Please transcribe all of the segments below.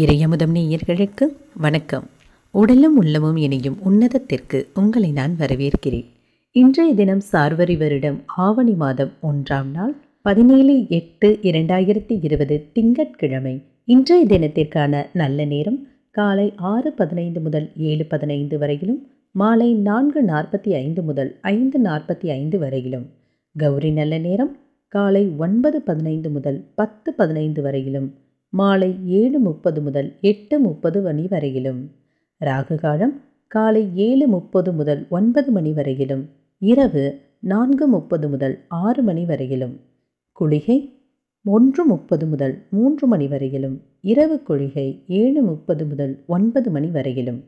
இறையமுதம் நேயர்களுக்கு வணக்கம் உடலும் உள்ளமும் இணையும் உன்னதத்திற்கு உங்களை நான் வரவேற்கிறேன் இன்றைய தினம் சார்வரி வருடம் ஆவணி மாதம் ஒன்றாம் நாள் பதினேழு எட்டு இரண்டாயிரத்தி இருபது திங்கட்கிழமை இன்றைய தினத்திற்கான நல்ல நேரம் காலை ஆறு பதினைந்து முதல் ஏழு பதினைந்து வரையிலும் மாலை நான்கு நாற்பத்தி ஐந்து முதல் ஐந்து நாற்பத்தி ஐந்து வரையிலும் கௌரி நல்ல நேரம் காலை ஒன்பது பதினைந்து முதல் பத்து பதினைந்து வரையிலும் மாலை ஏழு முப்பது முதல் எட்டு முப்பது மணி வரையிலும் ராகுகாலம் காலை ஏழு முப்பது முதல் ஒன்பது மணி வரையிலும் இரவு நான்கு முப்பது முதல் ஆறு மணி வரையிலும் குளிகை ஒன்று முப்பது முதல் மூன்று மணி வரையிலும் இரவு குளிகை ஏழு முப்பது முதல் ஒன்பது மணி வரையிலும்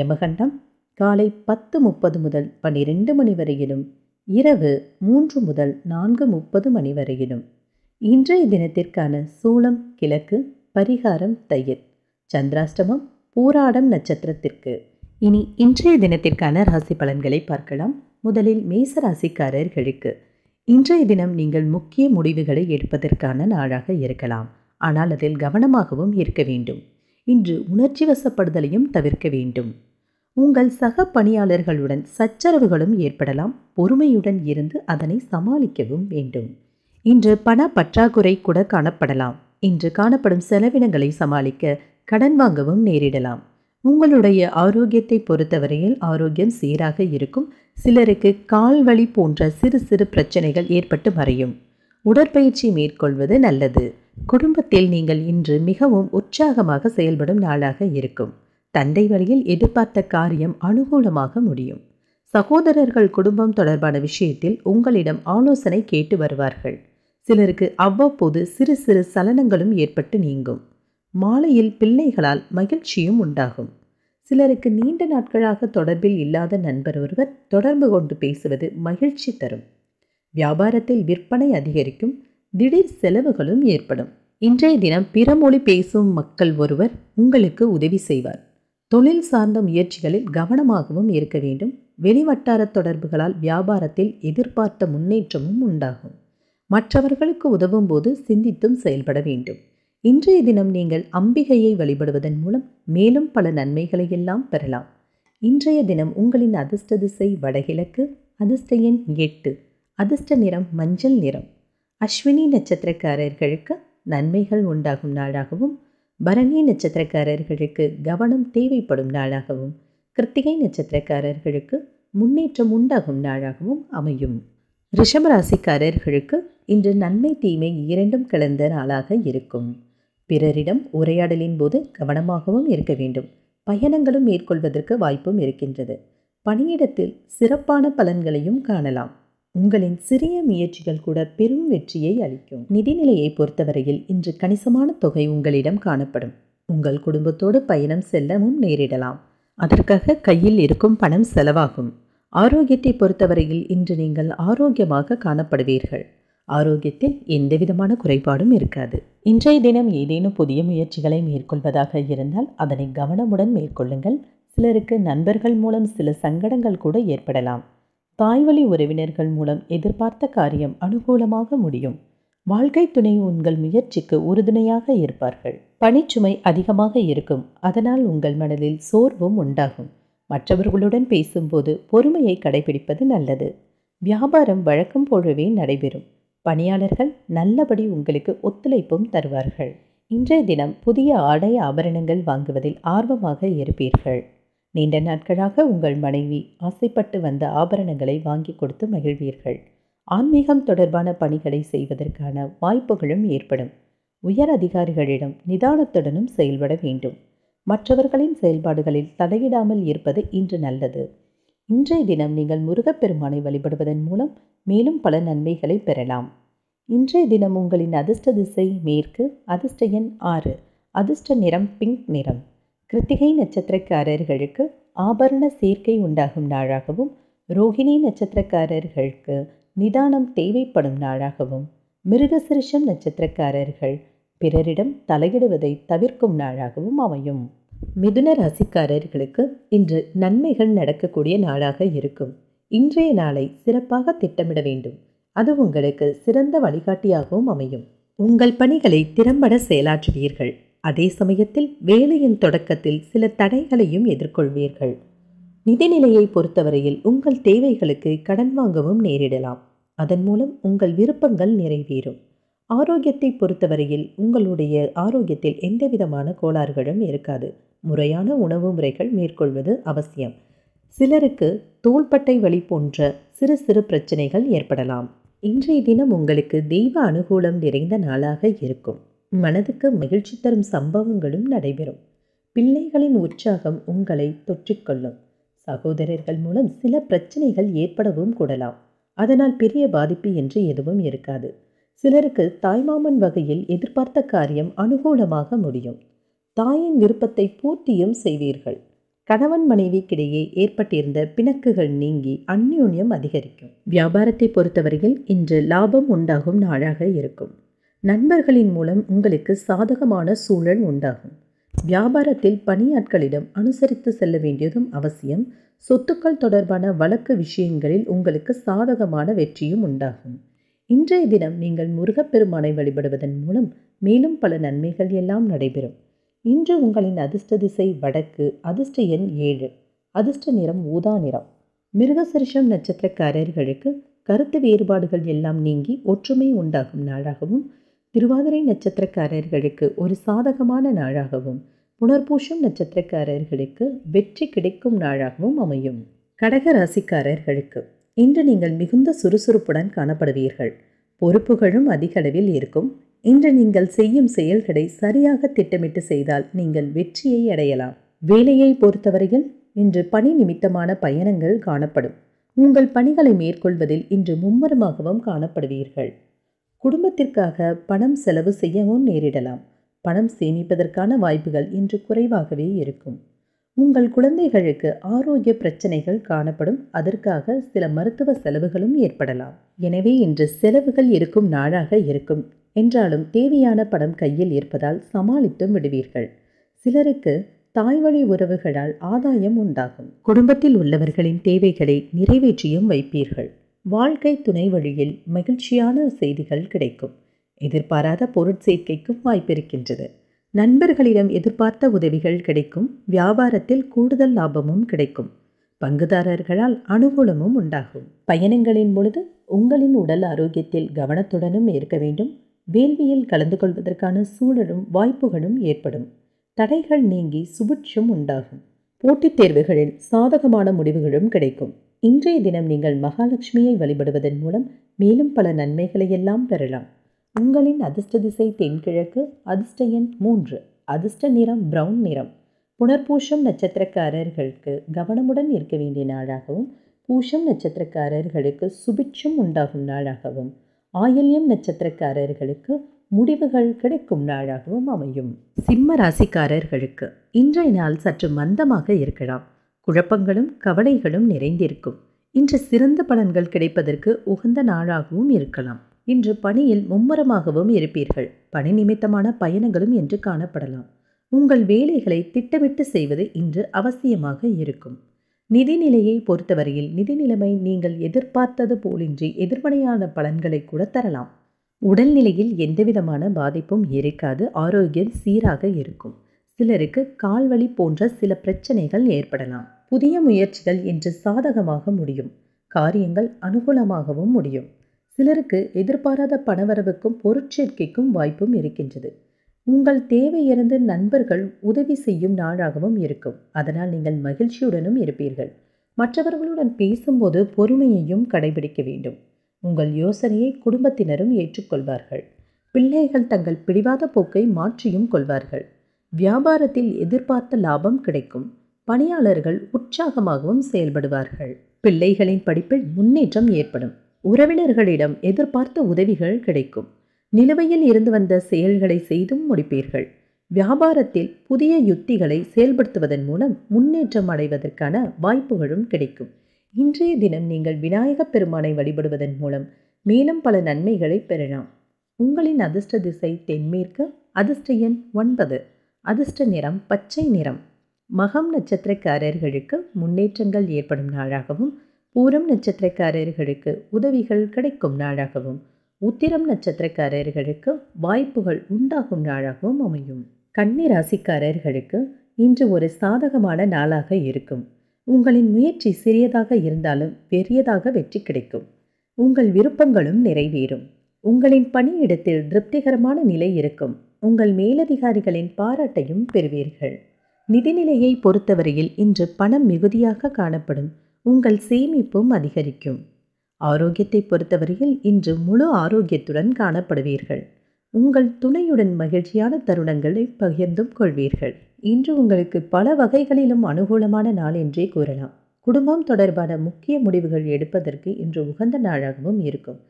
யமகண்டம் காலை பத்து முப்பது முதல் பன்னிரெண்டு மணி வரையிலும் இரவு மூன்று முதல் நான்கு முப்பது மணி வரையிலும் இன்றைய தினத்திற்கான சூளம் கிழக்கு பரிகாரம் தயிர் சந்திராஷ்டமம் பூராடம் நட்சத்திரத்திற்கு இனி இன்றைய தினத்திற்கான ராசி பலன்களை பார்க்கலாம் முதலில் மேச ராசிக்காரர்களுக்கு இன்றைய தினம் நீங்கள் முக்கிய முடிவுகளை எடுப்பதற்கான நாளாக இருக்கலாம் ஆனால் அதில் கவனமாகவும் இருக்க வேண்டும் இன்று உணர்ச்சி வசப்படுதலையும் தவிர்க்க வேண்டும் உங்கள் சக பணியாளர்களுடன் சச்சரவுகளும் ஏற்படலாம் பொறுமையுடன் இருந்து அதனை சமாளிக்கவும் வேண்டும் இன்று பண பற்றாக்குறை கூட காணப்படலாம் இன்று காணப்படும் செலவினங்களை சமாளிக்க கடன் வாங்கவும் நேரிடலாம் உங்களுடைய ஆரோக்கியத்தை பொறுத்தவரையில் ஆரோக்கியம் சீராக இருக்கும் சிலருக்கு கால் வலி போன்ற சிறு சிறு பிரச்சனைகள் ஏற்பட்டு மறையும் உடற்பயிற்சி மேற்கொள்வது நல்லது குடும்பத்தில் நீங்கள் இன்று மிகவும் உற்சாகமாக செயல்படும் நாளாக இருக்கும் தந்தை வழியில் எதிர்பார்த்த காரியம் அனுகூலமாக முடியும் சகோதரர்கள் குடும்பம் தொடர்பான விஷயத்தில் உங்களிடம் ஆலோசனை கேட்டு வருவார்கள் சிலருக்கு அவ்வப்போது சிறு சிறு சலனங்களும் ஏற்பட்டு நீங்கும் மாலையில் பிள்ளைகளால் மகிழ்ச்சியும் உண்டாகும் சிலருக்கு நீண்ட நாட்களாக தொடர்பில் இல்லாத நண்பர் ஒருவர் தொடர்பு கொண்டு பேசுவது மகிழ்ச்சி தரும் வியாபாரத்தில் விற்பனை அதிகரிக்கும் திடீர் செலவுகளும் ஏற்படும் இன்றைய தினம் பிறமொழி பேசும் மக்கள் ஒருவர் உங்களுக்கு உதவி செய்வார் தொழில் சார்ந்த முயற்சிகளில் கவனமாகவும் இருக்க வேண்டும் வெளிவட்டார தொடர்புகளால் வியாபாரத்தில் எதிர்பார்த்த முன்னேற்றமும் உண்டாகும் மற்றவர்களுக்கு உதவும் போது சிந்தித்தும் செயல்பட வேண்டும் இன்றைய தினம் நீங்கள் அம்பிகையை வழிபடுவதன் மூலம் மேலும் பல நன்மைகளை எல்லாம் பெறலாம் இன்றைய தினம் உங்களின் அதிர்ஷ்ட திசை வடகிழக்கு அதிர்ஷ்ட எண் எட்டு அதிர்ஷ்ட நிறம் மஞ்சள் நிறம் அஸ்வினி நட்சத்திரக்காரர்களுக்கு நன்மைகள் உண்டாகும் நாளாகவும் பரணி நட்சத்திரக்காரர்களுக்கு கவனம் தேவைப்படும் நாளாகவும் கிருத்திகை நட்சத்திரக்காரர்களுக்கு முன்னேற்றம் உண்டாகும் நாளாகவும் அமையும் ரிஷபராசிக்காரர்களுக்கு இன்று நன்மை தீமை இரண்டும் கலந்த நாளாக இருக்கும் பிறரிடம் உரையாடலின் போது கவனமாகவும் இருக்க வேண்டும் பயணங்களும் மேற்கொள்வதற்கு வாய்ப்பும் இருக்கின்றது பணியிடத்தில் சிறப்பான பலன்களையும் காணலாம் உங்களின் சிறிய முயற்சிகள் கூட பெரும் வெற்றியை அளிக்கும் நிதிநிலையை பொறுத்தவரையில் இன்று கணிசமான தொகை உங்களிடம் காணப்படும் உங்கள் குடும்பத்தோடு பயணம் செல்லவும் நேரிடலாம் அதற்காக கையில் இருக்கும் பணம் செலவாகும் ஆரோக்கியத்தை பொறுத்தவரையில் இன்று நீங்கள் ஆரோக்கியமாக காணப்படுவீர்கள் ஆரோக்கியத்தில் எந்த விதமான குறைபாடும் இருக்காது இன்றைய தினம் ஏதேனும் புதிய முயற்சிகளை மேற்கொள்வதாக இருந்தால் அதனை கவனமுடன் மேற்கொள்ளுங்கள் சிலருக்கு நண்பர்கள் மூலம் சில சங்கடங்கள் கூட ஏற்படலாம் தாய்வழி உறவினர்கள் மூலம் எதிர்பார்த்த காரியம் அனுகூலமாக முடியும் வாழ்க்கை துணை உங்கள் முயற்சிக்கு உறுதுணையாக இருப்பார்கள் பணிச்சுமை அதிகமாக இருக்கும் அதனால் உங்கள் மனதில் சோர்வும் உண்டாகும் மற்றவர்களுடன் பேசும்போது பொறுமையை கடைபிடிப்பது நல்லது வியாபாரம் வழக்கம் போலவே நடைபெறும் பணியாளர்கள் நல்லபடி உங்களுக்கு ஒத்துழைப்பும் தருவார்கள் இன்றைய தினம் புதிய ஆடை ஆபரணங்கள் வாங்குவதில் ஆர்வமாக இருப்பீர்கள் நீண்ட நாட்களாக உங்கள் மனைவி ஆசைப்பட்டு வந்த ஆபரணங்களை வாங்கி கொடுத்து மகிழ்வீர்கள் ஆன்மீகம் தொடர்பான பணிகளை செய்வதற்கான வாய்ப்புகளும் ஏற்படும் உயர் அதிகாரிகளிடம் நிதானத்துடனும் செயல்பட வேண்டும் மற்றவர்களின் செயல்பாடுகளில் தலையிடாமல் இருப்பது இன்று நல்லது இன்றைய தினம் நீங்கள் முருகப்பெருமானை வழிபடுவதன் மூலம் மேலும் பல நன்மைகளை பெறலாம் இன்றைய தினம் உங்களின் அதிர்ஷ்ட திசை மேற்கு அதிர்ஷ்ட எண் ஆறு அதிர்ஷ்ட நிறம் பிங்க் நிறம் கிருத்திகை நட்சத்திரக்காரர்களுக்கு ஆபரண சேர்க்கை உண்டாகும் நாளாகவும் ரோகிணி நட்சத்திரக்காரர்களுக்கு நிதானம் தேவைப்படும் நாளாகவும் மிருகசிருஷம் நட்சத்திரக்காரர்கள் பிறரிடம் தலையிடுவதை தவிர்க்கும் நாளாகவும் அமையும் மிதுன ராசிக்காரர்களுக்கு இன்று நன்மைகள் நடக்கக்கூடிய நாளாக இருக்கும் இன்றைய நாளை சிறப்பாக திட்டமிட வேண்டும் அது உங்களுக்கு சிறந்த வழிகாட்டியாகவும் அமையும் உங்கள் பணிகளை திறம்பட செயலாற்றுவீர்கள் அதே சமயத்தில் வேலையின் தொடக்கத்தில் சில தடைகளையும் எதிர்கொள்வீர்கள் நிதிநிலையை பொறுத்தவரையில் உங்கள் தேவைகளுக்கு கடன் வாங்கவும் நேரிடலாம் அதன் மூலம் உங்கள் விருப்பங்கள் நிறைவேறும் ஆரோக்கியத்தை பொறுத்தவரையில் உங்களுடைய ஆரோக்கியத்தில் எந்தவிதமான கோளாறுகளும் இருக்காது முறையான உணவு முறைகள் மேற்கொள்வது அவசியம் சிலருக்கு தோள்பட்டை வலி போன்ற சிறு சிறு பிரச்சனைகள் ஏற்படலாம் இன்றைய தினம் உங்களுக்கு தெய்வ அனுகூலம் நிறைந்த நாளாக இருக்கும் மனதுக்கு மகிழ்ச்சி தரும் சம்பவங்களும் நடைபெறும் பிள்ளைகளின் உற்சாகம் உங்களை தொற்றிக்கொள்ளும் சகோதரர்கள் மூலம் சில பிரச்சனைகள் ஏற்படவும் கூடலாம் அதனால் பெரிய பாதிப்பு என்று எதுவும் இருக்காது சிலருக்கு தாய்மாமன் வகையில் எதிர்பார்த்த காரியம் அனுகூலமாக முடியும் தாயின் விருப்பத்தை பூர்த்தியும் செய்வீர்கள் கணவன் மனைவிக்கிடையே ஏற்பட்டிருந்த பிணக்குகள் நீங்கி அந்யூன்யம் அதிகரிக்கும் வியாபாரத்தை பொறுத்தவரையில் இன்று லாபம் உண்டாகும் நாளாக இருக்கும் நண்பர்களின் மூலம் உங்களுக்கு சாதகமான சூழல் உண்டாகும் வியாபாரத்தில் பணியாட்களிடம் அனுசரித்து செல்ல வேண்டியதும் அவசியம் சொத்துக்கள் தொடர்பான வழக்கு விஷயங்களில் உங்களுக்கு சாதகமான வெற்றியும் உண்டாகும் இன்றைய தினம் நீங்கள் முருகப்பெருமானை வழிபடுவதன் மூலம் மேலும் பல நன்மைகள் எல்லாம் நடைபெறும் இன்று உங்களின் அதிர்ஷ்ட திசை வடக்கு அதிர்ஷ்ட எண் ஏழு அதிர்ஷ்ட நிறம் ஊதா நிறம் மிருகசரிஷம் நட்சத்திரக்காரர்களுக்கு கருத்து வேறுபாடுகள் எல்லாம் நீங்கி ஒற்றுமை உண்டாகும் நாளாகவும் திருவாதிரை நட்சத்திரக்காரர்களுக்கு ஒரு சாதகமான நாளாகவும் புனர்பூஷம் நட்சத்திரக்காரர்களுக்கு வெற்றி கிடைக்கும் நாளாகவும் அமையும் கடக ராசிக்காரர்களுக்கு இன்று நீங்கள் மிகுந்த சுறுசுறுப்புடன் காணப்படுவீர்கள் பொறுப்புகளும் அதிக அளவில் இருக்கும் இன்று நீங்கள் செய்யும் செயல்களை சரியாக திட்டமிட்டு செய்தால் நீங்கள் வெற்றியை அடையலாம் வேலையை பொறுத்தவரையில் இன்று பணி நிமித்தமான பயணங்கள் காணப்படும் உங்கள் பணிகளை மேற்கொள்வதில் இன்று மும்முரமாகவும் காணப்படுவீர்கள் குடும்பத்திற்காக பணம் செலவு செய்யவும் நேரிடலாம் பணம் சேமிப்பதற்கான வாய்ப்புகள் இன்று குறைவாகவே இருக்கும் உங்கள் குழந்தைகளுக்கு ஆரோக்கிய பிரச்சனைகள் காணப்படும் அதற்காக சில மருத்துவ செலவுகளும் ஏற்படலாம் எனவே இன்று செலவுகள் இருக்கும் நாளாக இருக்கும் என்றாலும் தேவையான பணம் கையில் இருப்பதால் சமாளித்தும் விடுவீர்கள் சிலருக்கு தாய்வழி உறவுகளால் ஆதாயம் உண்டாகும் குடும்பத்தில் உள்ளவர்களின் தேவைகளை நிறைவேற்றியும் வைப்பீர்கள் வாழ்க்கை துணை வழியில் மகிழ்ச்சியான செய்திகள் கிடைக்கும் எதிர்பாராத பொருட்சேர்க்கைக்கும் வாய்ப்பிருக்கின்றது நண்பர்களிடம் எதிர்பார்த்த உதவிகள் கிடைக்கும் வியாபாரத்தில் கூடுதல் லாபமும் கிடைக்கும் பங்குதாரர்களால் அனுகூலமும் உண்டாகும் பயணங்களின் பொழுது உங்களின் உடல் ஆரோக்கியத்தில் கவனத்துடனும் இருக்க வேண்டும் வேள்வியில் கலந்து கொள்வதற்கான சூழலும் வாய்ப்புகளும் ஏற்படும் தடைகள் நீங்கி சுபிட்சம் உண்டாகும் போட்டித் தேர்வுகளில் சாதகமான முடிவுகளும் கிடைக்கும் இன்றைய தினம் நீங்கள் மகாலட்சுமியை வழிபடுவதன் மூலம் மேலும் பல நன்மைகளையெல்லாம் பெறலாம் உங்களின் அதிர்ஷ்ட திசை தென்கிழக்கு அதிர்ஷ்ட எண் மூன்று அதிர்ஷ்ட நிறம் பிரவுன் நிறம் புனர்பூஷம் நட்சத்திரக்காரர்களுக்கு கவனமுடன் இருக்க வேண்டிய நாளாகவும் பூஷம் நட்சத்திரக்காரர்களுக்கு சுபிட்சம் உண்டாகும் நாளாகவும் ஆயில்யம் நட்சத்திரக்காரர்களுக்கு முடிவுகள் கிடைக்கும் நாளாகவும் அமையும் சிம்ம ராசிக்காரர்களுக்கு இன்றைய நாள் சற்று மந்தமாக இருக்கலாம் குழப்பங்களும் கவலைகளும் நிறைந்திருக்கும் இன்று சிறந்த பலன்கள் கிடைப்பதற்கு உகந்த நாளாகவும் இருக்கலாம் இன்று பணியில் மும்முரமாகவும் இருப்பீர்கள் பணி நிமித்தமான பயணங்களும் என்று காணப்படலாம் உங்கள் வேலைகளை திட்டமிட்டு செய்வது இன்று அவசியமாக இருக்கும் நிதி நிலையை பொறுத்தவரையில் நிதி நிலைமை நீங்கள் எதிர்பார்த்தது போலின்றி எதிர்மனையான பலன்களை கூட தரலாம் உடல்நிலையில் எந்தவிதமான பாதிப்பும் இருக்காது ஆரோக்கியம் சீராக இருக்கும் சிலருக்கு கால்வழி போன்ற சில பிரச்சனைகள் ஏற்படலாம் புதிய முயற்சிகள் என்று சாதகமாக முடியும் காரியங்கள் அனுகூலமாகவும் முடியும் சிலருக்கு எதிர்பாராத பணவரவுக்கும் பொருட்சேர்க்கைக்கும் வாய்ப்பும் இருக்கின்றது உங்கள் இருந்து நண்பர்கள் உதவி செய்யும் நாளாகவும் இருக்கும் அதனால் நீங்கள் மகிழ்ச்சியுடனும் இருப்பீர்கள் மற்றவர்களுடன் பேசும்போது பொறுமையையும் கடைபிடிக்க வேண்டும் உங்கள் யோசனையை குடும்பத்தினரும் ஏற்றுக்கொள்வார்கள் பிள்ளைகள் தங்கள் பிடிவாத போக்கை மாற்றியும் கொள்வார்கள் வியாபாரத்தில் எதிர்பார்த்த லாபம் கிடைக்கும் பணியாளர்கள் உற்சாகமாகவும் செயல்படுவார்கள் பிள்ளைகளின் படிப்பில் முன்னேற்றம் ஏற்படும் உறவினர்களிடம் எதிர்பார்த்த உதவிகள் கிடைக்கும் நிலுவையில் இருந்து வந்த செயல்களை செய்தும் முடிப்பீர்கள் வியாபாரத்தில் புதிய யுத்திகளை செயல்படுத்துவதன் மூலம் முன்னேற்றம் அடைவதற்கான வாய்ப்புகளும் கிடைக்கும் இன்றைய தினம் நீங்கள் விநாயகப் பெருமானை வழிபடுவதன் மூலம் மேலும் பல நன்மைகளை பெறலாம் உங்களின் அதிர்ஷ்ட திசை தென்மேற்கு அதிர்ஷ்ட எண் ஒன்பது அதிர்ஷ்ட நிறம் பச்சை நிறம் மகம் நட்சத்திரக்காரர்களுக்கு முன்னேற்றங்கள் ஏற்படும் நாளாகவும் பூரம் நட்சத்திரக்காரர்களுக்கு உதவிகள் கிடைக்கும் நாளாகவும் உத்திரம் நட்சத்திரக்காரர்களுக்கு வாய்ப்புகள் உண்டாகும் நாளாகவும் அமையும் கன்னி ராசிக்காரர்களுக்கு இன்று ஒரு சாதகமான நாளாக இருக்கும் உங்களின் முயற்சி சிறியதாக இருந்தாலும் பெரியதாக வெற்றி கிடைக்கும் உங்கள் விருப்பங்களும் நிறைவேறும் உங்களின் பணியிடத்தில் திருப்திகரமான நிலை இருக்கும் உங்கள் மேலதிகாரிகளின் பாராட்டையும் பெறுவீர்கள் நிதிநிலையை பொறுத்தவரையில் இன்று பணம் மிகுதியாக காணப்படும் உங்கள் சேமிப்பும் அதிகரிக்கும் ஆரோக்கியத்தை பொறுத்தவரையில் இன்று முழு ஆரோக்கியத்துடன் காணப்படுவீர்கள் உங்கள் துணையுடன் மகிழ்ச்சியான தருணங்களை பகிர்ந்தும் கொள்வீர்கள் இன்று உங்களுக்கு பல வகைகளிலும் அனுகூலமான நாள் என்றே கூறலாம் குடும்பம் தொடர்பான முக்கிய முடிவுகள் எடுப்பதற்கு இன்று உகந்த நாளாகவும் இருக்கும்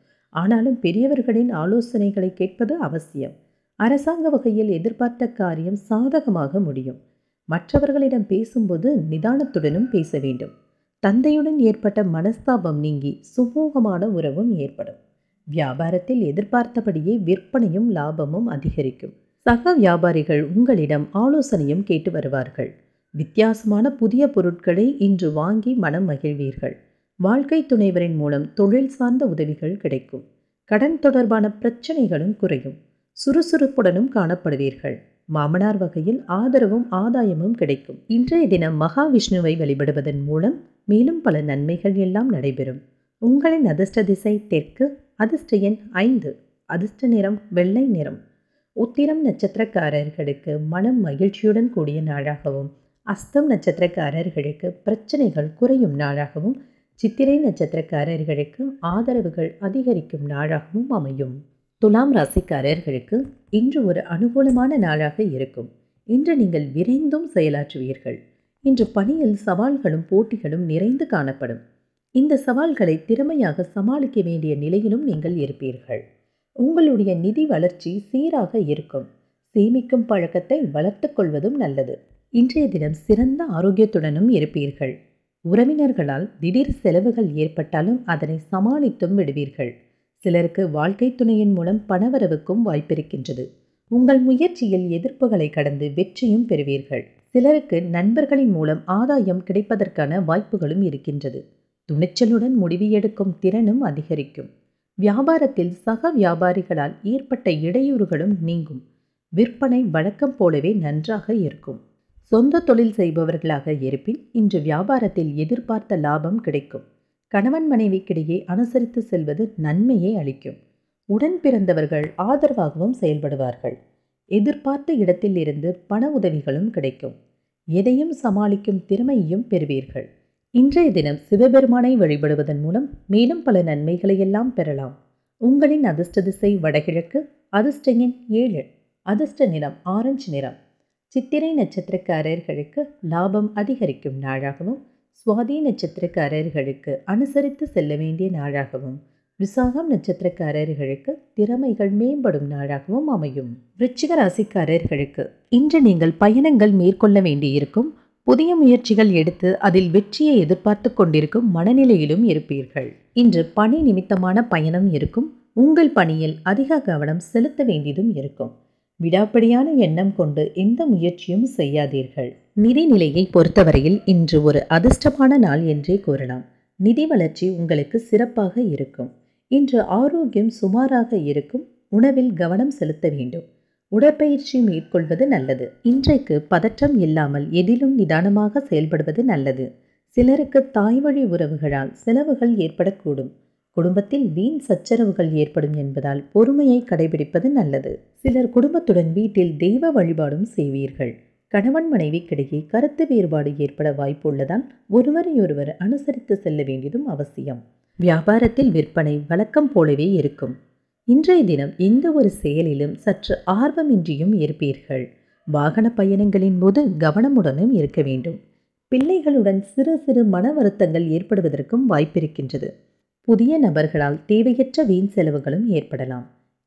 ஆனாலும் பெரியவர்களின் ஆலோசனைகளை கேட்பது அவசியம் அரசாங்க வகையில் எதிர்பார்த்த காரியம் சாதகமாக முடியும் மற்றவர்களிடம் பேசும்போது நிதானத்துடனும் பேச வேண்டும் தந்தையுடன் ஏற்பட்ட மனஸ்தாபம் நீங்கி சுமூகமான உறவும் ஏற்படும் வியாபாரத்தில் எதிர்பார்த்தபடியே விற்பனையும் லாபமும் அதிகரிக்கும் சக வியாபாரிகள் உங்களிடம் ஆலோசனையும் கேட்டு வருவார்கள் வித்தியாசமான புதிய பொருட்களை இன்று வாங்கி மனம் மகிழ்வீர்கள் வாழ்க்கை துணைவரின் மூலம் தொழில் சார்ந்த உதவிகள் கிடைக்கும் கடன் தொடர்பான பிரச்சனைகளும் குறையும் சுறுசுறுப்புடனும் காணப்படுவீர்கள் மாமனார் வகையில் ஆதரவும் ஆதாயமும் கிடைக்கும் இன்றைய தினம் மகாவிஷ்ணுவை வழிபடுவதன் மூலம் மேலும் பல நன்மைகள் எல்லாம் நடைபெறும் உங்களின் அதிர்ஷ்ட திசை தெற்கு அதிர்ஷ்ட எண் ஐந்து அதிர்ஷ்ட நிறம் வெள்ளை நிறம் உத்திரம் நட்சத்திரக்காரர்களுக்கு மனம் மகிழ்ச்சியுடன் கூடிய நாளாகவும் அஸ்தம் நட்சத்திரக்காரர்களுக்கு பிரச்சனைகள் குறையும் நாளாகவும் சித்திரை நட்சத்திரக்காரர்களுக்கு ஆதரவுகள் அதிகரிக்கும் நாளாகவும் அமையும் துலாம் ராசிக்காரர்களுக்கு இன்று ஒரு அனுகூலமான நாளாக இருக்கும் இன்று நீங்கள் விரைந்தும் செயலாற்றுவீர்கள் இன்று பணியில் சவால்களும் போட்டிகளும் நிறைந்து காணப்படும் இந்த சவால்களை திறமையாக சமாளிக்க வேண்டிய நிலையிலும் நீங்கள் இருப்பீர்கள் உங்களுடைய நிதி வளர்ச்சி சீராக இருக்கும் சேமிக்கும் பழக்கத்தை வளர்த்து கொள்வதும் நல்லது இன்றைய தினம் சிறந்த ஆரோக்கியத்துடனும் இருப்பீர்கள் உறவினர்களால் திடீர் செலவுகள் ஏற்பட்டாலும் அதனை சமாளித்தும் விடுவீர்கள் சிலருக்கு வாழ்க்கை துணையின் மூலம் பணவரவுக்கும் வாய்ப்பிருக்கின்றது உங்கள் முயற்சியில் எதிர்ப்புகளை கடந்து வெற்றியும் பெறுவீர்கள் சிலருக்கு நண்பர்களின் மூலம் ஆதாயம் கிடைப்பதற்கான வாய்ப்புகளும் இருக்கின்றது துணிச்சலுடன் முடிவு எடுக்கும் திறனும் அதிகரிக்கும் வியாபாரத்தில் சக வியாபாரிகளால் ஏற்பட்ட இடையூறுகளும் நீங்கும் விற்பனை வழக்கம் போலவே நன்றாக இருக்கும் சொந்த தொழில் செய்பவர்களாக இருப்பின் இன்று வியாபாரத்தில் எதிர்பார்த்த லாபம் கிடைக்கும் கணவன் மனைவிக்கிடையே அனுசரித்து செல்வது நன்மையை அளிக்கும் உடன் பிறந்தவர்கள் ஆதரவாகவும் செயல்படுவார்கள் எதிர்பார்த்த இடத்தில் இருந்து பண உதவிகளும் கிடைக்கும் எதையும் சமாளிக்கும் திறமையும் பெறுவீர்கள் இன்றைய தினம் சிவபெருமானை வழிபடுவதன் மூலம் மேலும் பல நன்மைகளை எல்லாம் பெறலாம் உங்களின் அதிர்ஷ்ட திசை வடகிழக்கு அதிர்ஷ்டையின் ஏழு அதிர்ஷ்ட நிறம் ஆரஞ்சு நிறம் சித்திரை நட்சத்திரக்காரர்களுக்கு லாபம் அதிகரிக்கும் நாளாகவும் சுவாதி நட்சத்திரக்காரர்களுக்கு அனுசரித்து செல்ல வேண்டிய நாளாகவும் விசாகம் நட்சத்திரக்காரர்களுக்கு திறமைகள் மேம்படும் நாளாகவும் அமையும் விருச்சிக ராசிக்காரர்களுக்கு இன்று நீங்கள் பயணங்கள் மேற்கொள்ள வேண்டியிருக்கும் புதிய முயற்சிகள் எடுத்து அதில் வெற்றியை எதிர்பார்த்து கொண்டிருக்கும் மனநிலையிலும் இருப்பீர்கள் இன்று பணி நிமித்தமான பயணம் இருக்கும் உங்கள் பணியில் அதிக கவனம் செலுத்த வேண்டியதும் இருக்கும் விடாப்படியான எண்ணம் கொண்டு எந்த முயற்சியும் செய்யாதீர்கள் நிதி நிலையை பொறுத்தவரையில் இன்று ஒரு அதிர்ஷ்டமான நாள் என்றே கூறலாம் நிதி வளர்ச்சி உங்களுக்கு சிறப்பாக இருக்கும் இன்று ஆரோக்கியம் சுமாராக இருக்கும் உணவில் கவனம் செலுத்த வேண்டும் உடற்பயிற்சி மேற்கொள்வது நல்லது இன்றைக்கு பதற்றம் இல்லாமல் எதிலும் நிதானமாக செயல்படுவது நல்லது சிலருக்கு தாய்வழி உறவுகளால் செலவுகள் ஏற்படக்கூடும் குடும்பத்தில் வீண் சச்சரவுகள் ஏற்படும் என்பதால் பொறுமையை கடைபிடிப்பது நல்லது சிலர் குடும்பத்துடன் வீட்டில் தெய்வ வழிபாடும் செய்வீர்கள் கணவன் மனைவிக்கிடையே கருத்து வேறுபாடு ஏற்பட வாய்ப்பு உள்ளதால் ஒருவரையொருவர் அனுசரித்து செல்ல வேண்டியதும் அவசியம் வியாபாரத்தில் விற்பனை வழக்கம் போலவே இருக்கும் இன்றைய தினம் எந்த ஒரு செயலிலும் சற்று ஆர்வமின்றியும் இருப்பீர்கள் வாகன பயணங்களின் போது கவனமுடனும் இருக்க வேண்டும் பிள்ளைகளுடன் சிறு சிறு மன வருத்தங்கள் ஏற்படுவதற்கும் வாய்ப்பிருக்கின்றது புதிய நபர்களால் தேவையற்ற வீண் செலவுகளும் ஏற்படலாம்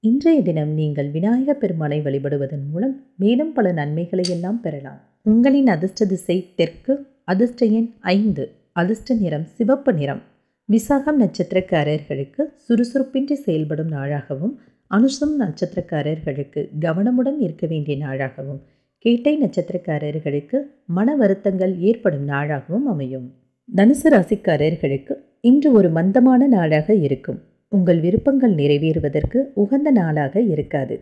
இன்றைய தினம் நீங்கள் விநாயக பெருமாளை வழிபடுவதன் மூலம் மேலும் பல நன்மைகளை எல்லாம் பெறலாம் உங்களின் அதிர்ஷ்ட திசை தெற்கு அதிர்ஷ்ட எண் ஐந்து அதிர்ஷ்ட நிறம் சிவப்பு நிறம் விசாகம் நட்சத்திரக்காரர்களுக்கு சுறுசுறுப்பின்றி செயல்படும் நாளாகவும் அனுஷம் நட்சத்திரக்காரர்களுக்கு கவனமுடன் இருக்க வேண்டிய நாளாகவும் கேட்டை நட்சத்திரக்காரர்களுக்கு மன வருத்தங்கள் ஏற்படும் நாளாகவும் அமையும் தனுசு ராசிக்காரர்களுக்கு இன்று ஒரு மந்தமான நாளாக இருக்கும் உங்கள் விருப்பங்கள் நிறைவேறுவதற்கு உகந்த நாளாக இருக்காது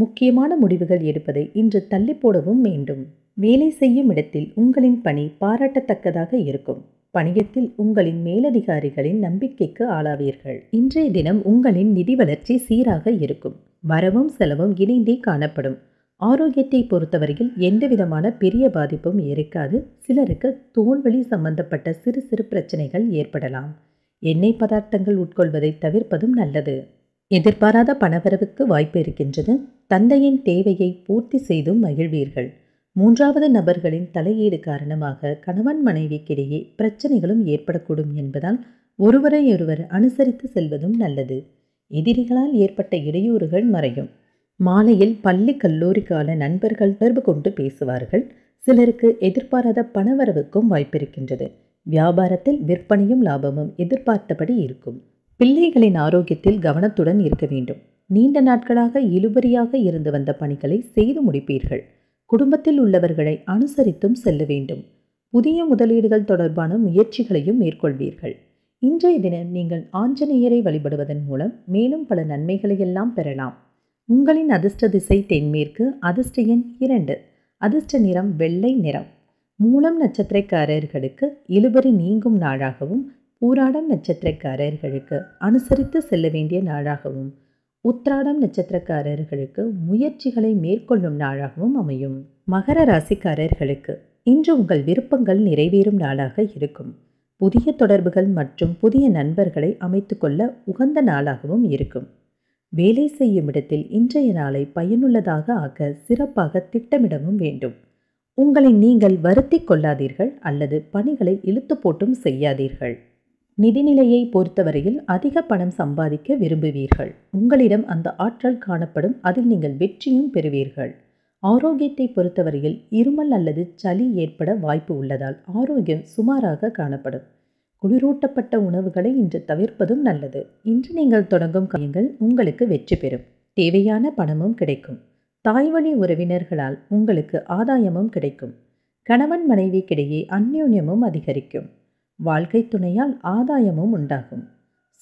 முக்கியமான முடிவுகள் எடுப்பதை இன்று தள்ளி போடவும் வேண்டும் வேலை செய்யும் இடத்தில் உங்களின் பணி பாராட்டத்தக்கதாக இருக்கும் பணியத்தில் உங்களின் மேலதிகாரிகளின் நம்பிக்கைக்கு ஆளாவீர்கள் இன்றைய தினம் உங்களின் நிதி வளர்ச்சி சீராக இருக்கும் வரவும் செலவும் இணைந்தே காணப்படும் ஆரோக்கியத்தை பொறுத்தவரையில் எந்தவிதமான பெரிய பாதிப்பும் இருக்காது சிலருக்கு தோல்வழி சம்பந்தப்பட்ட சிறு சிறு பிரச்சனைகள் ஏற்படலாம் எண்ணெய் பதார்த்தங்கள் உட்கொள்வதை தவிர்ப்பதும் நல்லது எதிர்பாராத பணவரவுக்கு வாய்ப்பு இருக்கின்றது தந்தையின் தேவையை பூர்த்தி செய்தும் மகிழ்வீர்கள் மூன்றாவது நபர்களின் தலையீடு காரணமாக கணவன் மனைவிக்கிடையே பிரச்சனைகளும் ஏற்படக்கூடும் என்பதால் ஒருவரையொருவர் அனுசரித்து செல்வதும் நல்லது எதிரிகளால் ஏற்பட்ட இடையூறுகள் மறையும் மாலையில் பள்ளி கல்லூரி கால நண்பர்கள் தொடர்பு கொண்டு பேசுவார்கள் சிலருக்கு எதிர்பாராத பணவரவுக்கும் வாய்ப்பிருக்கின்றது வியாபாரத்தில் விற்பனையும் லாபமும் எதிர்பார்த்தபடி இருக்கும் பிள்ளைகளின் ஆரோக்கியத்தில் கவனத்துடன் இருக்க வேண்டும் நீண்ட நாட்களாக இழுபறியாக இருந்து வந்த பணிகளை செய்து முடிப்பீர்கள் குடும்பத்தில் உள்ளவர்களை அனுசரித்தும் செல்ல வேண்டும் புதிய முதலீடுகள் தொடர்பான முயற்சிகளையும் மேற்கொள்வீர்கள் இன்றைய தினம் நீங்கள் ஆஞ்சநேயரை வழிபடுவதன் மூலம் மேலும் பல நன்மைகளையெல்லாம் பெறலாம் உங்களின் அதிர்ஷ்ட திசை தென்மேற்கு அதிர்ஷ்ட எண் இரண்டு அதிர்ஷ்ட நிறம் வெள்ளை நிறம் மூலம் நட்சத்திரக்காரர்களுக்கு இழுபறி நீங்கும் நாளாகவும் பூராடம் நட்சத்திரக்காரர்களுக்கு அனுசரித்து செல்ல வேண்டிய நாளாகவும் உத்ராடம் நட்சத்திரக்காரர்களுக்கு முயற்சிகளை மேற்கொள்ளும் நாளாகவும் அமையும் மகர ராசிக்காரர்களுக்கு இன்று உங்கள் விருப்பங்கள் நிறைவேறும் நாளாக இருக்கும் புதிய தொடர்புகள் மற்றும் புதிய நண்பர்களை அமைத்துக்கொள்ள உகந்த நாளாகவும் இருக்கும் வேலை செய்யும் இடத்தில் இன்றைய நாளை பயனுள்ளதாக ஆக்க சிறப்பாக திட்டமிடவும் வேண்டும் உங்களை நீங்கள் வருத்தி கொள்ளாதீர்கள் அல்லது பணிகளை இழுத்து போட்டும் செய்யாதீர்கள் நிதிநிலையை பொறுத்தவரையில் அதிக பணம் சம்பாதிக்க விரும்புவீர்கள் உங்களிடம் அந்த ஆற்றல் காணப்படும் அதில் நீங்கள் வெற்றியும் பெறுவீர்கள் ஆரோக்கியத்தை பொறுத்தவரையில் இருமல் அல்லது சளி ஏற்பட வாய்ப்பு உள்ளதால் ஆரோக்கியம் சுமாராக காணப்படும் குளிரூட்டப்பட்ட உணவுகளை இன்று தவிர்ப்பதும் நல்லது இன்று நீங்கள் தொடங்கும் காரியங்கள் உங்களுக்கு வெற்றி பெறும் தேவையான பணமும் கிடைக்கும் தாய்வழி உறவினர்களால் உங்களுக்கு ஆதாயமும் கிடைக்கும் கணவன் மனைவிக்கிடையே அந்யோன்யமும் அதிகரிக்கும் வாழ்க்கை துணையால் ஆதாயமும் உண்டாகும்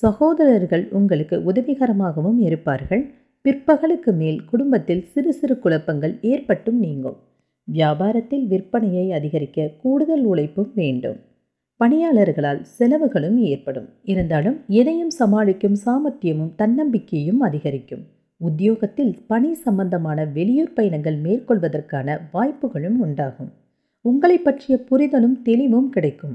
சகோதரர்கள் உங்களுக்கு உதவிகரமாகவும் இருப்பார்கள் பிற்பகலுக்கு மேல் குடும்பத்தில் சிறு சிறு குழப்பங்கள் ஏற்பட்டும் நீங்கும் வியாபாரத்தில் விற்பனையை அதிகரிக்க கூடுதல் உழைப்பும் வேண்டும் பணியாளர்களால் செலவுகளும் ஏற்படும் இருந்தாலும் எதையும் சமாளிக்கும் சாமர்த்தியமும் தன்னம்பிக்கையும் அதிகரிக்கும் உத்தியோகத்தில் பணி சம்பந்தமான வெளியூர் பயணங்கள் மேற்கொள்வதற்கான வாய்ப்புகளும் உண்டாகும் உங்களை பற்றிய புரிதலும் தெளிவும் கிடைக்கும்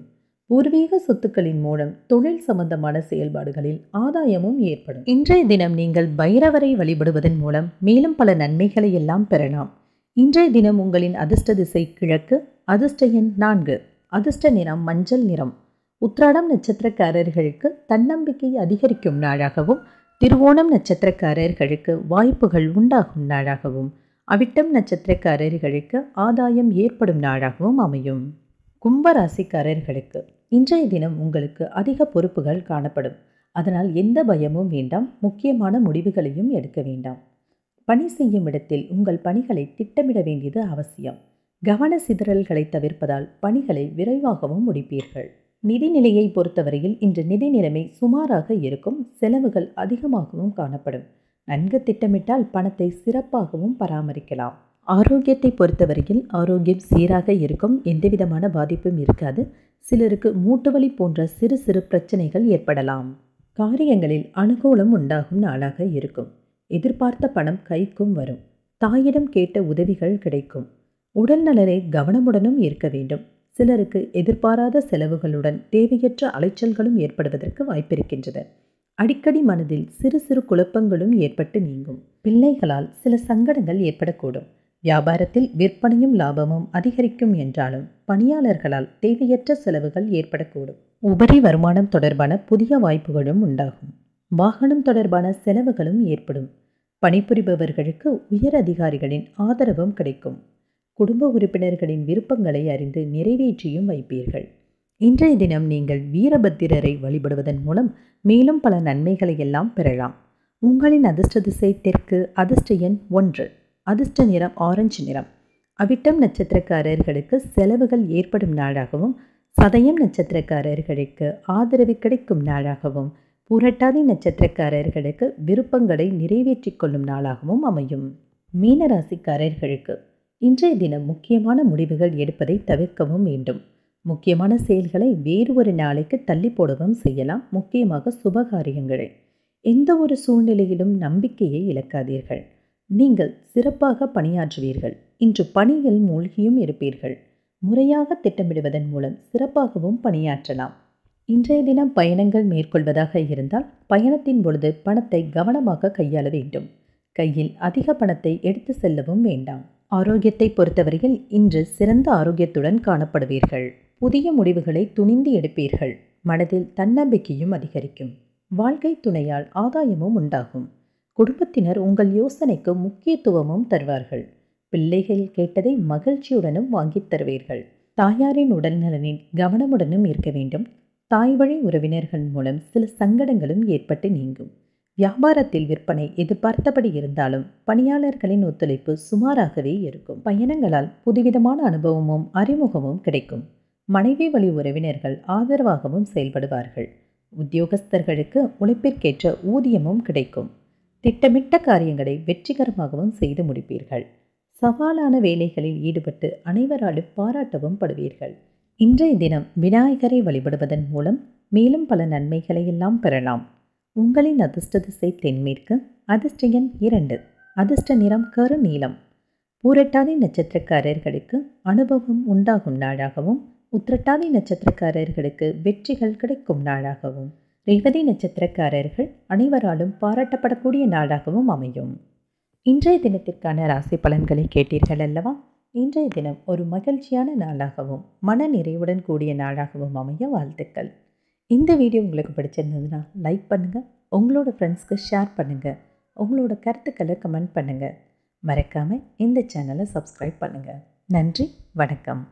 பூர்வீக சொத்துக்களின் மூலம் தொழில் சம்பந்தமான செயல்பாடுகளில் ஆதாயமும் ஏற்படும் இன்றைய தினம் நீங்கள் பைரவரை வழிபடுவதன் மூலம் மேலும் பல நன்மைகளை எல்லாம் பெறலாம் இன்றைய தினம் உங்களின் அதிர்ஷ்ட திசை கிழக்கு அதிர்ஷ்ட எண் நான்கு அதிர்ஷ்ட நிறம் மஞ்சள் நிறம் உத்ராடம் நட்சத்திரக்காரர்களுக்கு தன்னம்பிக்கை அதிகரிக்கும் நாளாகவும் திருவோணம் நட்சத்திரக்காரர்களுக்கு வாய்ப்புகள் உண்டாகும் நாளாகவும் அவிட்டம் நட்சத்திரக்காரர்களுக்கு ஆதாயம் ஏற்படும் நாளாகவும் அமையும் கும்பராசிக்காரர்களுக்கு இன்றைய தினம் உங்களுக்கு அதிக பொறுப்புகள் காணப்படும் அதனால் எந்த பயமும் வேண்டாம் முக்கியமான முடிவுகளையும் எடுக்க வேண்டாம் பணி செய்யும் இடத்தில் உங்கள் பணிகளை திட்டமிட வேண்டியது அவசியம் கவன சிதறல்களை தவிர்ப்பதால் பணிகளை விரைவாகவும் முடிப்பீர்கள் நிதி நிலையை பொறுத்தவரையில் இன்று நிதி நிலைமை சுமாராக இருக்கும் செலவுகள் அதிகமாகவும் காணப்படும் நன்கு திட்டமிட்டால் பணத்தை சிறப்பாகவும் பராமரிக்கலாம் ஆரோக்கியத்தை பொறுத்தவரையில் ஆரோக்கியம் சீராக இருக்கும் எந்தவிதமான பாதிப்பும் இருக்காது சிலருக்கு மூட்டுவலி போன்ற சிறு சிறு பிரச்சனைகள் ஏற்படலாம் காரியங்களில் அனுகூலம் உண்டாகும் நாளாக இருக்கும் எதிர்பார்த்த பணம் கைக்கும் வரும் தாயிடம் கேட்ட உதவிகள் கிடைக்கும் உடல் நலனை கவனமுடனும் இருக்க வேண்டும் சிலருக்கு எதிர்பாராத செலவுகளுடன் தேவையற்ற அலைச்சல்களும் ஏற்படுவதற்கு வாய்ப்பிருக்கின்றது அடிக்கடி மனதில் சிறு சிறு குழப்பங்களும் ஏற்பட்டு நீங்கும் பிள்ளைகளால் சில சங்கடங்கள் ஏற்படக்கூடும் வியாபாரத்தில் விற்பனையும் லாபமும் அதிகரிக்கும் என்றாலும் பணியாளர்களால் தேவையற்ற செலவுகள் ஏற்படக்கூடும் உபரி வருமானம் தொடர்பான புதிய வாய்ப்புகளும் உண்டாகும் வாகனம் தொடர்பான செலவுகளும் ஏற்படும் பணிபுரிபவர்களுக்கு உயர் அதிகாரிகளின் ஆதரவும் கிடைக்கும் குடும்ப உறுப்பினர்களின் விருப்பங்களை அறிந்து நிறைவேற்றியும் வைப்பீர்கள் இன்றைய தினம் நீங்கள் வீரபத்திரரை வழிபடுவதன் மூலம் மேலும் பல நன்மைகளை எல்லாம் பெறலாம் உங்களின் அதிர்ஷ்ட திசை தெற்கு அதிர்ஷ்ட எண் ஒன்று அதிர்ஷ்ட நிறம் ஆரஞ்சு நிறம் அவிட்டம் நட்சத்திரக்காரர்களுக்கு செலவுகள் ஏற்படும் நாளாகவும் சதயம் நட்சத்திரக்காரர்களுக்கு ஆதரவு கிடைக்கும் நாளாகவும் புரட்டாதி நட்சத்திரக்காரர்களுக்கு விருப்பங்களை நிறைவேற்றிக் கொள்ளும் நாளாகவும் அமையும் மீனராசிக்காரர்களுக்கு இன்றைய தினம் முக்கியமான முடிவுகள் எடுப்பதை தவிர்க்கவும் வேண்டும் முக்கியமான செயல்களை வேறு ஒரு நாளைக்கு தள்ளி போடவும் செய்யலாம் முக்கியமாக சுபகாரியங்களை எந்த ஒரு சூழ்நிலையிலும் நம்பிக்கையை இழக்காதீர்கள் நீங்கள் சிறப்பாக பணியாற்றுவீர்கள் இன்று பணியில் மூழ்கியும் இருப்பீர்கள் முறையாக திட்டமிடுவதன் மூலம் சிறப்பாகவும் பணியாற்றலாம் இன்றைய தினம் பயணங்கள் மேற்கொள்வதாக இருந்தால் பயணத்தின் பொழுது பணத்தை கவனமாக கையாள வேண்டும் கையில் அதிக பணத்தை எடுத்து செல்லவும் வேண்டாம் ஆரோக்கியத்தை பொறுத்தவரையில் இன்று சிறந்த ஆரோக்கியத்துடன் காணப்படுவீர்கள் புதிய முடிவுகளை துணிந்து எடுப்பீர்கள் மனதில் தன்னம்பிக்கையும் அதிகரிக்கும் வாழ்க்கை துணையால் ஆதாயமும் உண்டாகும் குடும்பத்தினர் உங்கள் யோசனைக்கு முக்கியத்துவமும் தருவார்கள் பிள்ளைகள் கேட்டதை மகிழ்ச்சியுடனும் வாங்கித் தருவீர்கள் தாயாரின் உடல்நலனில் கவனமுடனும் இருக்க வேண்டும் தாய் வழி உறவினர்கள் மூலம் சில சங்கடங்களும் ஏற்பட்டு நீங்கும் வியாபாரத்தில் விற்பனை எதிர்பார்த்தபடி இருந்தாலும் பணியாளர்களின் ஒத்துழைப்பு சுமாராகவே இருக்கும் பயணங்களால் புதுவிதமான அனுபவமும் அறிமுகமும் கிடைக்கும் மனைவி வழி உறவினர்கள் ஆதரவாகவும் செயல்படுவார்கள் உத்தியோகஸ்தர்களுக்கு உழைப்பிற்கேற்ற ஊதியமும் கிடைக்கும் திட்டமிட்ட காரியங்களை வெற்றிகரமாகவும் செய்து முடிப்பீர்கள் சவாலான வேலைகளில் ஈடுபட்டு அனைவராலும் பாராட்டவும் படுவீர்கள் இன்றைய தினம் விநாயகரை வழிபடுவதன் மூலம் மேலும் பல நன்மைகளையெல்லாம் பெறலாம் உங்களின் அதிர்ஷ்ட திசை தென்மேற்கு அதிர்ஷ்ட எண் இரண்டு அதிர்ஷ்ட நிறம் கரு நீளம் பூரட்டாதி நட்சத்திரக்காரர்களுக்கு அனுபவம் உண்டாகும் நாளாகவும் உத்திரட்டாதி நட்சத்திரக்காரர்களுக்கு வெற்றிகள் கிடைக்கும் நாளாகவும் ரேவதி நட்சத்திரக்காரர்கள் அனைவராலும் பாராட்டப்படக்கூடிய நாளாகவும் அமையும் இன்றைய தினத்திற்கான ராசி பலன்களை கேட்டீர்கள் அல்லவா இன்றைய தினம் ஒரு மகிழ்ச்சியான நாளாகவும் மன நிறைவுடன் கூடிய நாளாகவும் அமைய வாழ்த்துக்கள் இந்த வீடியோ உங்களுக்கு பிடிச்சிருந்ததுன்னா லைக் பண்ணுங்கள் உங்களோட ஃப்ரெண்ட்ஸ்க்கு ஷேர் பண்ணுங்கள் உங்களோட கருத்துக்களை கமெண்ட் பண்ணுங்கள் மறக்காமல் இந்த சேனலை சப்ஸ்கிரைப் பண்ணுங்கள் நன்றி வணக்கம்